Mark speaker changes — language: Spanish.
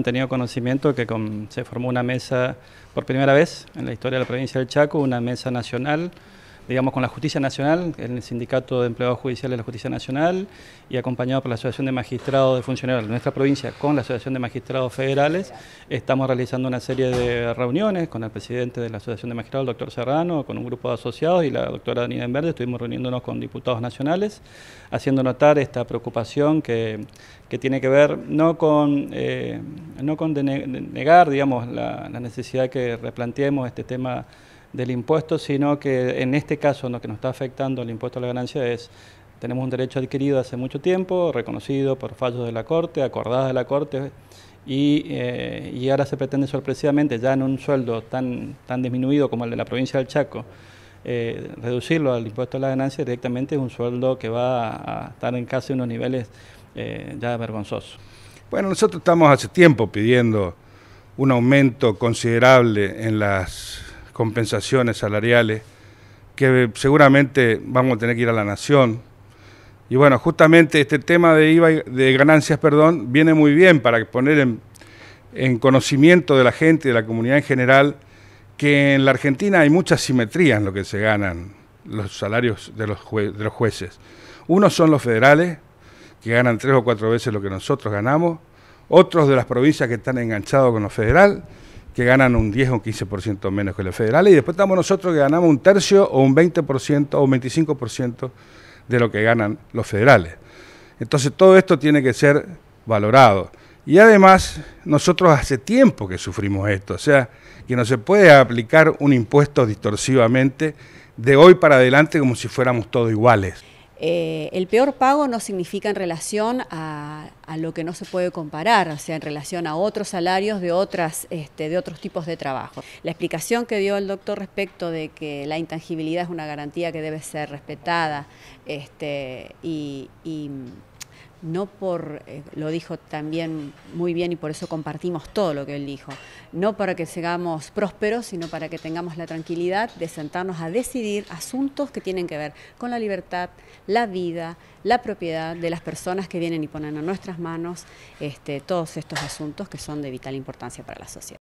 Speaker 1: Han tenido conocimiento que se formó una mesa por primera vez en la historia de la provincia del Chaco, una mesa nacional digamos, con la Justicia Nacional, el Sindicato de Empleados Judiciales de la Justicia Nacional, y acompañado por la Asociación de Magistrados de Funcionarios de nuestra provincia con la Asociación de Magistrados Federales, estamos realizando una serie de reuniones con el presidente de la Asociación de Magistrados, el doctor Serrano, con un grupo de asociados y la doctora Daniela Enverde, estuvimos reuniéndonos con diputados nacionales, haciendo notar esta preocupación que, tiene que ver no con, eh, no con negar, digamos, la, la necesidad que replanteemos este tema del impuesto, sino que en este caso lo que nos está afectando el impuesto a la ganancia es, tenemos un derecho adquirido hace mucho tiempo, reconocido por fallos de la Corte, acordadas de la Corte, y, eh, ahora se pretende sorpresivamente, ya en un sueldo tan, tan disminuido como el de la provincia del Chaco, eh, reducirlo al impuesto a la ganancia directamente es un sueldo que va a estar en casi unos niveles eh, ya vergonzosos.
Speaker 2: Bueno, nosotros estamos hace tiempo pidiendo un aumento considerable en las compensaciones salariales, que seguramente vamos a tener que ir a la nación. Y bueno, justamente este tema de de ganancias, perdón, viene muy bien para poner en, conocimiento de la gente y de la comunidad en general que en la Argentina hay mucha simetría en lo que se ganan los salarios de los, de los jueces. Unos son los federales, que ganan tres o cuatro veces lo que nosotros ganamos, otros de las provincias que están enganchados con lo federal, que ganan un 10 o un 15% menos que los federales, y después estamos nosotros que ganamos un tercio o un 20% o un 25% de lo que ganan los federales. Entonces todo esto tiene que ser valorado. Y además, nosotros hace tiempo que sufrimos esto, o sea, que no se puede aplicar un impuesto distorsivamente de hoy para adelante como si fuéramos todos iguales.
Speaker 3: Eh, el peor pago no significa en relación a, lo que no se puede comparar, o sea, en relación a otros salarios de, otras, este, de otros tipos de trabajo. La explicación que dio el doctor respecto de que la intangibilidad es una garantía que debe ser respetada este, y, y no por, eh, lo dijo también muy bien y por eso compartimos todo lo que él dijo, no para que seamos prósperos, sino para que tengamos la tranquilidad de sentarnos a decidir asuntos que tienen que ver con la libertad, la vida, la propiedad de las personas que vienen y ponen a nuestras manos este, todos estos asuntos que son de vital importancia para la sociedad.